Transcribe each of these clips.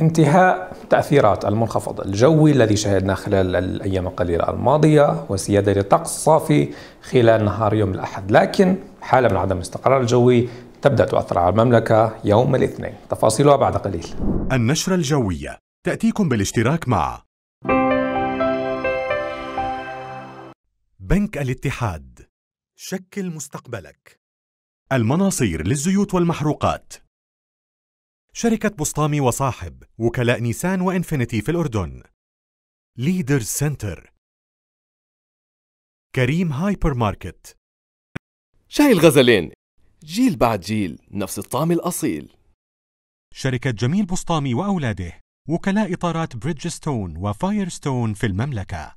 انتهاء تأثيرات المنخفض الجوي الذي شهدناه خلال الأيام القليلة الماضية وسيادة للطقس صافي خلال نهار يوم الأحد لكن حالة من عدم الاستقرار الجوي تبدأ تؤثر على المملكة يوم الاثنين تفاصيلها بعد قليل النشرة الجوية تأتيكم بالاشتراك مع بنك الاتحاد شكل مستقبلك المناصير للزيوت والمحروقات شركة بسطامي وصاحب وكلاء نيسان وإنفينيتي في الأردن ليدر سنتر كريم هايبر ماركت شاي الغزلين جيل بعد جيل نفس الطعم الأصيل شركة جميل بسطامي وأولاده وكلاء إطارات بريدجستون وفايرستون في المملكة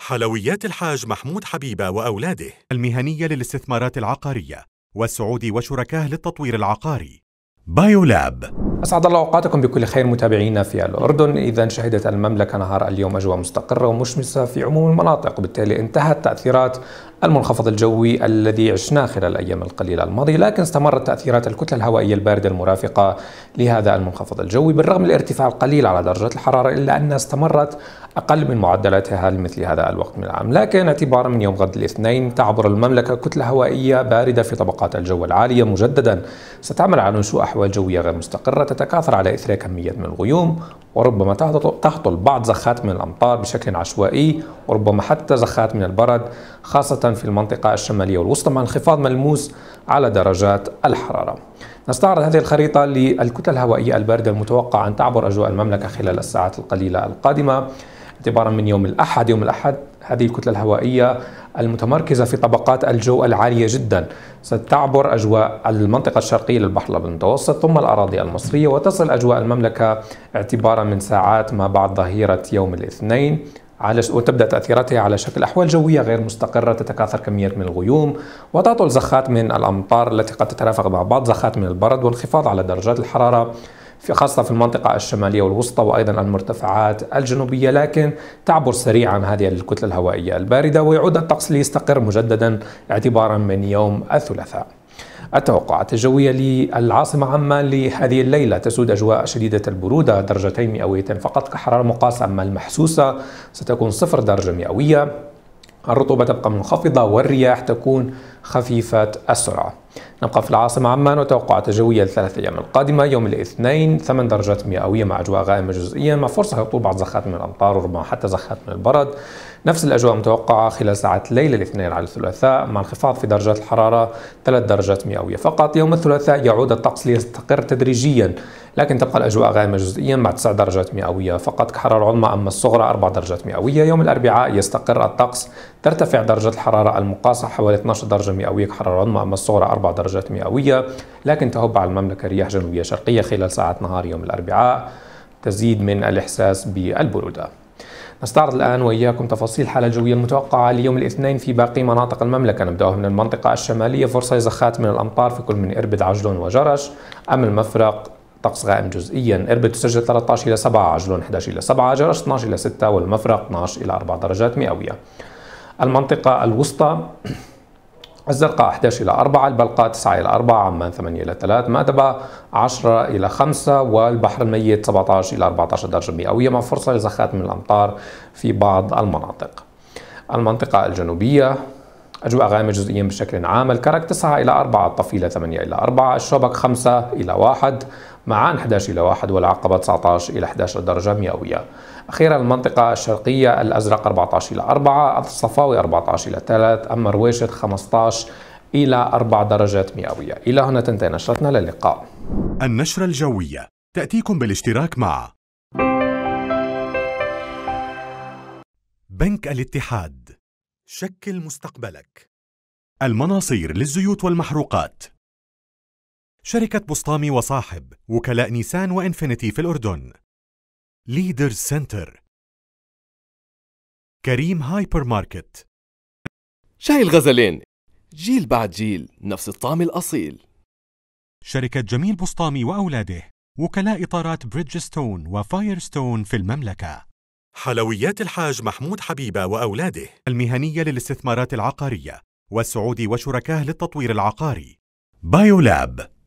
حلويات الحاج محمود حبيبة وأولاده المهنية للاستثمارات العقارية والسعودي وشركاه للتطوير العقاري بايولاب أسعد الله أوقاتكم بكل خير متابعينا في الأردن إذا شهدت المملكة نهار اليوم أجواء مستقرة ومشمسة في عموم المناطق وبالتالي انتهت تأثيرات المنخفض الجوي الذي عشناه خلال الأيام القليلة الماضية لكن استمرت تأثيرات الكتلة الهوائية الباردة المرافقة لهذا المنخفض الجوي بالرغم من الارتفاع القليل على درجة الحرارة إلا أنها استمرت أقل من معدلاتها لمثل هذا الوقت من العام لكن اعتبارا من يوم غد الاثنين تعبر المملكة كتلة هوائية باردة في طبقات الجو العالية مجددا ستعمل على نشوء أحوال جوية غير مستقرة تتكاثر على إثر كمية من الغيوم وربما تهطل بعض زخات من الأمطار بشكل عشوائي وربما حتى زخات من البرد خاصة في المنطقة الشمالية والوسطى مع انخفاض ملموس على درجات الحرارة نستعرض هذه الخريطة للكتلة الهوائية الباردة المتوقع أن تعبر أجواء المملكة خلال الساعات القليلة القادمة اعتبارا من يوم الأحد يوم الأحد هذه الكتلة الهوائية المتمركزة في طبقات الجو العالية جدا ستعبر أجواء المنطقة الشرقية للبحر المتوسط ثم الأراضي المصرية وتصل أجواء المملكة اعتبارا من ساعات ما بعد ظهيرة يوم الاثنين على وتبدا تاثيراتها على شكل احوال جويه غير مستقره تتكاثر كميات من الغيوم وتعطل زخات من الامطار التي قد تترافق مع بعض زخات من البرد والانخفاض على درجات الحراره في خاصة في المنطقة الشمالية والوسطى وأيضا المرتفعات الجنوبية لكن تعبر سريعا هذه الكتلة الهوائية الباردة ويعود الطقس ليستقر مجددا اعتبارا من يوم الثلاثاء التوقعات الجوية للعاصمة عمان لهذه الليلة تسود أجواء شديدة البرودة درجتين مئوية فقط كحرارة مقاسة أما المحسوسة ستكون صفر درجة مئوية الرطوبة تبقى منخفضة والرياح تكون خفيفة السرعة نبقى في العاصمة عمان وتوقعات جوية للثلاث أيام القادمة يوم الاثنين 8 درجات مئوية مع أجواء غائمة جزئيا مع فرصة هطول بعض زخات من الأمطار وربما حتى زخات من البرد نفس الأجواء متوقعة خلال ساعات ليلة الاثنين على الثلاثاء مع انخفاض في درجات الحرارة ثلاث درجات مئوية فقط يوم الثلاثاء يعود الطقس ليستقر تدريجيا لكن تبقى الأجواء غائمة جزئيا مع 9 درجات مئوية فقط كحرارة عظمى أما الصغرى 4 درجات مئوية يوم الأربعاء يستقر الطقس ترتفع درجة الحرارة المقاسة حوالي 12 درجة مئوية حرارة أما الصغرى 4 درجات مئوية لكن تهب على المملكة رياح جنوبية شرقية خلال ساعات نهار يوم الأربعاء تزيد من الإحساس بالبرودة نستعرض الآن وإياكم تفاصيل الحالة الجوية المتوقعة ليوم الاثنين في باقي مناطق المملكة نبدأ من المنطقة الشمالية فرصة زخات من الأمطار في كل من إربد عجلون وجرش أما المفرق طقس غائم جزئيا اربد تسجل 13 الى 7 عجلون 11 الى 7 جرش 12 الى 6 والمفرق 12 الى 4 درجات مئويه المنطقة الوسطى الزرقاء 11 إلى 4 البلقاء 9 إلى 4 عمان 8 إلى 3 مأدبة 10 إلى 5 والبحر الميت 17 إلى 14 درجة مئوية مع فرصة لزخات من الأمطار في بعض المناطق المنطقة الجنوبية أجواء غامة جزئيا بشكل عام الكرك 9 إلى 4 الطفيلة 8 إلى 4 الشبك 5 إلى 1 مع 11 إلى 1 والعقبة 19 إلى 11 درجة مئوية أخيرا المنطقة الشرقية الأزرق 14 إلى 4 الصفاوي 14 إلى 3 أما رويشت 15 إلى 4 درجات مئوية إلى هنا تنتهي نشرتنا للقاء النشرة الجوية تأتيكم بالاشتراك مع بنك الاتحاد شكل مستقبلك المناصير للزيوت والمحروقات شركة بسطامي وصاحب وكلاء نيسان وإنفينيتي في الأردن ليدر سنتر كريم هايبر ماركت شاي الغزلين جيل بعد جيل نفس الطعم الأصيل شركة جميل بسطامي وأولاده وكلاء إطارات بريدجستون وفايرستون في المملكة حلويات الحاج محمود حبيبة وأولاده المهنية للاستثمارات العقارية والسعودي وشركاه للتطوير العقاري بايولاب